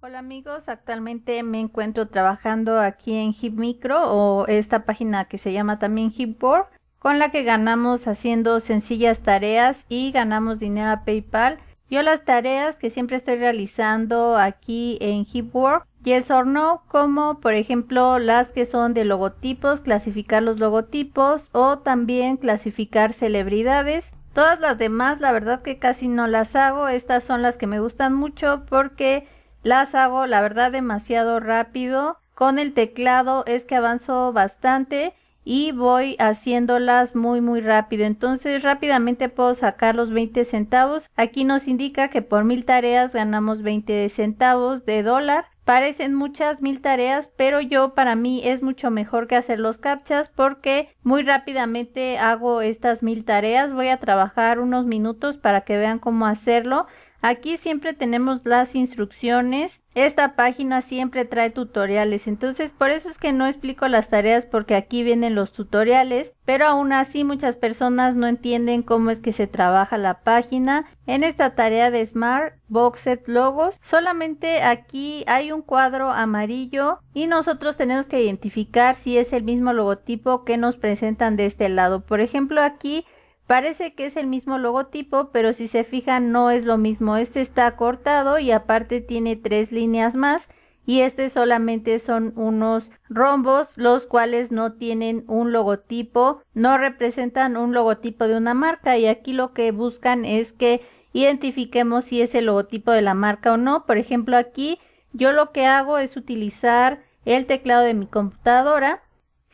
Hola amigos, actualmente me encuentro trabajando aquí en Hipmicro Micro o esta página que se llama también Hipboard, con la que ganamos haciendo sencillas tareas y ganamos dinero a PayPal. Yo las tareas que siempre estoy realizando aquí en Hipwork, yes or no, como por ejemplo las que son de logotipos, clasificar los logotipos o también clasificar celebridades. Todas las demás la verdad que casi no las hago, estas son las que me gustan mucho porque las hago, la verdad, demasiado rápido. Con el teclado es que avanzo bastante y voy haciéndolas muy muy rápido entonces rápidamente puedo sacar los 20 centavos aquí nos indica que por mil tareas ganamos 20 centavos de dólar parecen muchas mil tareas pero yo para mí es mucho mejor que hacer los captchas porque muy rápidamente hago estas mil tareas voy a trabajar unos minutos para que vean cómo hacerlo Aquí siempre tenemos las instrucciones. Esta página siempre trae tutoriales, entonces por eso es que no explico las tareas porque aquí vienen los tutoriales, pero aún así muchas personas no entienden cómo es que se trabaja la página. En esta tarea de Smart Boxed Logos, solamente aquí hay un cuadro amarillo y nosotros tenemos que identificar si es el mismo logotipo que nos presentan de este lado. Por ejemplo, aquí Parece que es el mismo logotipo, pero si se fijan no es lo mismo. Este está cortado y aparte tiene tres líneas más y este solamente son unos rombos los cuales no tienen un logotipo, no representan un logotipo de una marca y aquí lo que buscan es que identifiquemos si es el logotipo de la marca o no. Por ejemplo, aquí yo lo que hago es utilizar el teclado de mi computadora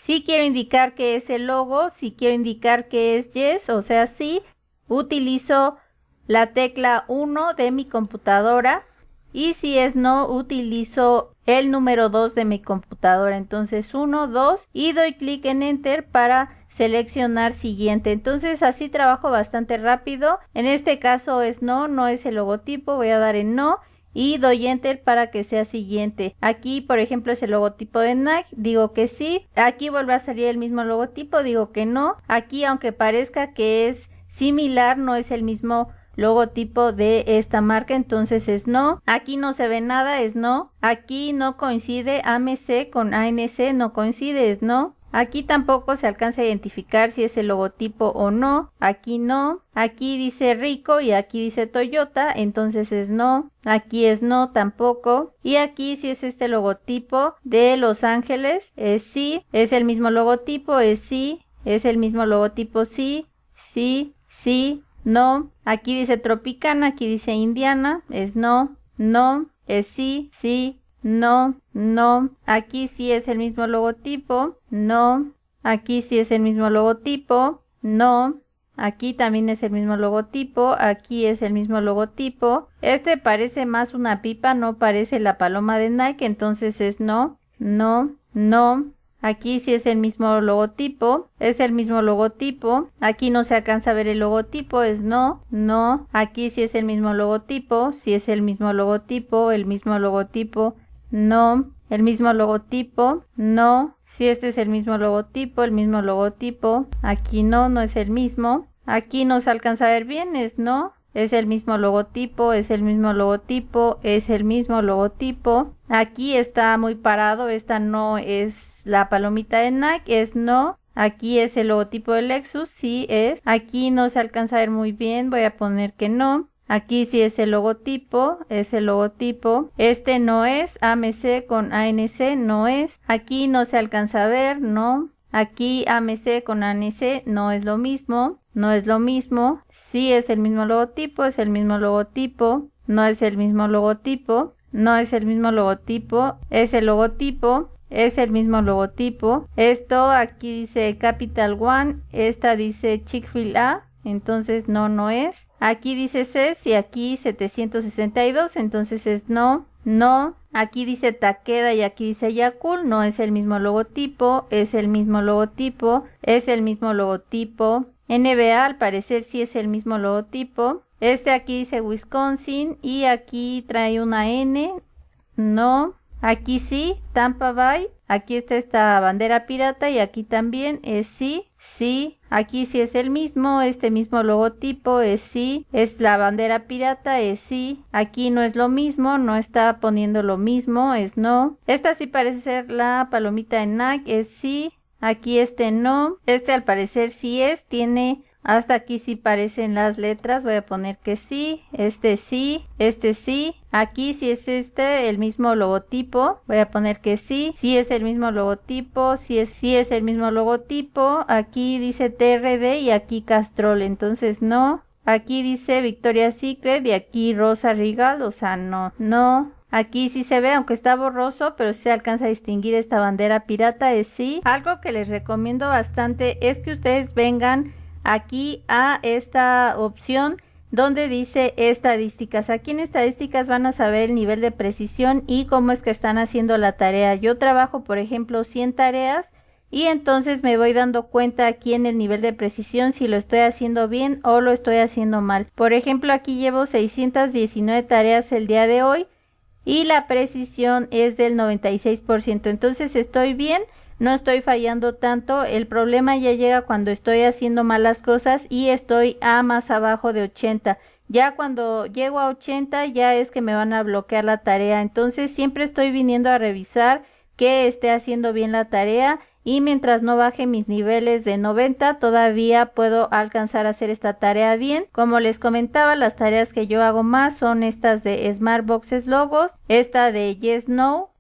si quiero indicar que es el logo, si quiero indicar que es Yes, o sea, sí, utilizo la tecla 1 de mi computadora y si es no, utilizo el número 2 de mi computadora. Entonces 1, 2 y doy clic en Enter para seleccionar siguiente. Entonces así trabajo bastante rápido. En este caso es no, no es el logotipo, voy a dar en no y doy enter para que sea siguiente. Aquí, por ejemplo, es el logotipo de Nike, digo que sí. Aquí vuelve a salir el mismo logotipo, digo que no. Aquí, aunque parezca que es similar, no es el mismo logotipo de esta marca, entonces es no. Aquí no se ve nada, es no. Aquí no coincide AMC con ANC, no coincide, es no. Aquí tampoco se alcanza a identificar si es el logotipo o no. Aquí no. Aquí dice Rico y aquí dice Toyota, entonces es no. Aquí es no tampoco. Y aquí si es este logotipo de Los Ángeles, es sí. Es el mismo logotipo, es sí. Es el mismo logotipo, sí. Sí, sí, no. Aquí dice Tropicana, aquí dice Indiana, es no. No, es sí, sí, no, no, aquí sí es el mismo logotipo, no, aquí sí es el mismo logotipo, no, Aquí también es el mismo logotipo, aquí es el mismo logotipo. Este parece más una pipa, no parece la paloma de Nike, entonces es no, no, no. Aquí sí es el mismo logotipo, es el mismo logotipo. Aquí no se alcanza a ver el logotipo, es no, no. Aquí sí es el mismo logotipo, si es el mismo logotipo, el mismo logotipo, no, el mismo logotipo, no, si este es el mismo logotipo, el mismo logotipo, aquí no, no es el mismo, aquí no se alcanza a ver bien, es no, es el mismo logotipo, es el mismo logotipo, es el mismo logotipo. Aquí está muy parado, esta no es la palomita de Nike, es no. Aquí es el logotipo de Lexus, sí es. Aquí no se alcanza a ver muy bien, voy a poner que no. Aquí sí es el logotipo, es el logotipo. Este no es, AMC con ANC no es. Aquí no se alcanza a ver, no. Aquí AMC con ANC no es lo mismo, no es lo mismo. Sí es el mismo logotipo, es el mismo logotipo, no es el mismo logotipo, no es el mismo logotipo, es el logotipo, es el mismo logotipo. Esto aquí dice Capital One, esta dice Chick-fil-A entonces no, no es. Aquí dice CES y aquí 762, entonces es no, no. Aquí dice Takeda y aquí dice Yakul, no es el mismo logotipo, es el mismo logotipo, es el mismo logotipo. NBA al parecer sí es el mismo logotipo. Este aquí dice Wisconsin y aquí trae una N, no. Aquí sí, Tampa Bay. Aquí está esta bandera pirata y aquí también es sí, sí, Aquí sí es el mismo, este mismo logotipo es sí, es la bandera pirata es sí. Aquí no es lo mismo, no está poniendo lo mismo, es no. Esta sí parece ser la palomita de NAC, es sí. Aquí este no. Este al parecer sí es, tiene hasta aquí sí parecen las letras, voy a poner que sí, este sí, este sí. Aquí si es este, el mismo logotipo, voy a poner que sí, sí es el mismo logotipo, sí es, sí es el mismo logotipo. Aquí dice TRD y aquí Castrol, entonces no. Aquí dice Victoria Secret y aquí Rosa Regal, o sea, no, no. Aquí sí se ve, aunque está borroso, pero sí se alcanza a distinguir esta bandera pirata, es sí. Algo que les recomiendo bastante es que ustedes vengan aquí a esta opción donde dice estadísticas. Aquí en estadísticas van a saber el nivel de precisión y cómo es que están haciendo la tarea. Yo trabajo, por ejemplo, 100 tareas y entonces me voy dando cuenta aquí en el nivel de precisión si lo estoy haciendo bien o lo estoy haciendo mal. Por ejemplo, aquí llevo 619 tareas el día de hoy y la precisión es del 96%. Entonces estoy bien no estoy fallando tanto, el problema ya llega cuando estoy haciendo malas cosas y estoy a más abajo de 80. Ya cuando llego a 80 ya es que me van a bloquear la tarea, entonces siempre estoy viniendo a revisar que esté haciendo bien la tarea y mientras no baje mis niveles de 90 todavía puedo alcanzar a hacer esta tarea bien. Como les comentaba, las tareas que yo hago más son estas de Smart Boxes Logos, esta de Yes No,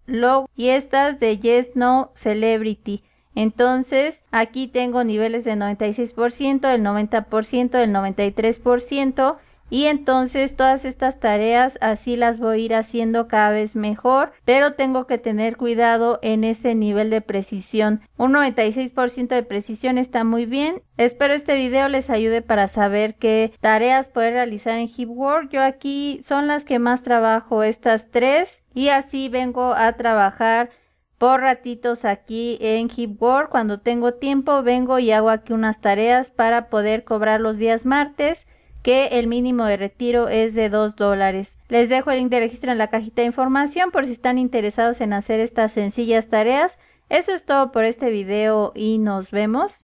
y estas de Yes No Celebrity. Entonces, aquí tengo niveles de 96%, del 90%, del 93%, y entonces todas estas tareas así las voy a ir haciendo cada vez mejor, pero tengo que tener cuidado en ese nivel de precisión. Un 96% de precisión está muy bien. Espero este video les ayude para saber qué tareas poder realizar en Hipwork. Yo aquí son las que más trabajo, estas tres, y así vengo a trabajar por ratitos aquí en Hipwork. Cuando tengo tiempo vengo y hago aquí unas tareas para poder cobrar los días martes que el mínimo de retiro es de 2 dólares. Les dejo el link de registro en la cajita de información por si están interesados en hacer estas sencillas tareas. Eso es todo por este video y nos vemos.